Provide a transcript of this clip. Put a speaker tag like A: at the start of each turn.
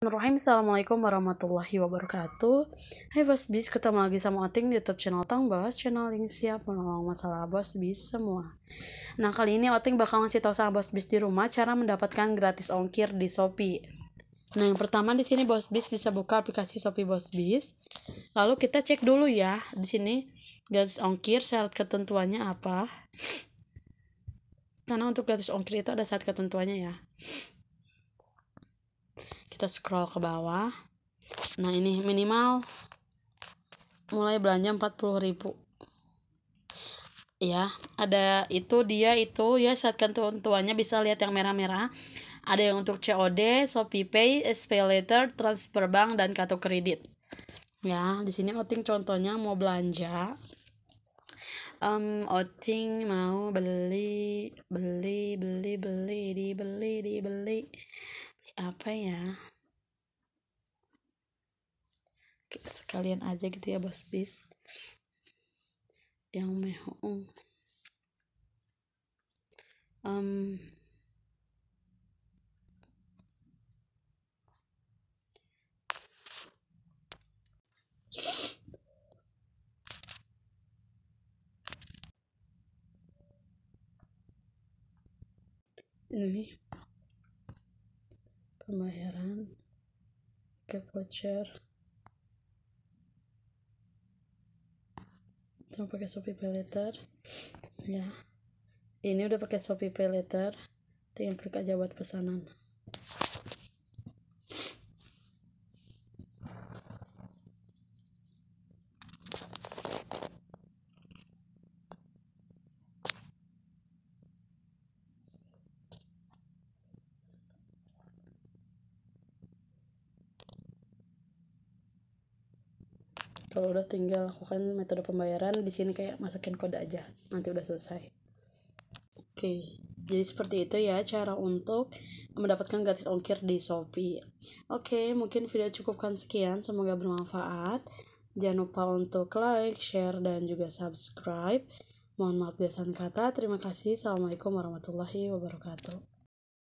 A: Bismillahirrahmanirrahim Assalamualaikum warahmatullahi wabarakatuh Hai Bos Bis, ketemu lagi sama Oting di YouTube channel Tang Bos Channel yang siap menolong masalah Bos Bis semua Nah kali ini Oting bakal ngasih tau sama Bos Bis di rumah Cara mendapatkan gratis ongkir di Shopee Nah yang pertama di sini Bos Bis bisa buka aplikasi Shopee Bos Bis Lalu kita cek dulu ya di sini gratis ongkir syarat ketentuannya apa Karena untuk gratis ongkir itu ada syarat ketentuannya ya kita scroll ke bawah nah ini minimal mulai belanja ribu, ya ada itu dia itu ya saatkan tuan-tuannya bisa lihat yang merah-merah ada yang untuk COD, Shopee Pay, SP Later, transfer bank dan kartu kredit ya di sini outing contohnya mau belanja um, outing mau beli beli beli beli dibeli dibeli apa ya sekalian aja gitu ya bos bis yang mehong um, ini pembayaran ke voucher cuma pakai Shopee peleter, ya ini udah pakai Shopee peleter, tinggal klik aja buat pesanan kalau udah tinggal lakukan metode pembayaran di sini kayak masukin kode aja nanti udah selesai oke jadi seperti itu ya cara untuk mendapatkan gratis ongkir di Shopee oke mungkin video cukupkan sekian semoga bermanfaat jangan lupa untuk like share dan juga subscribe mohon maaf biasan kata terima kasih assalamualaikum warahmatullahi wabarakatuh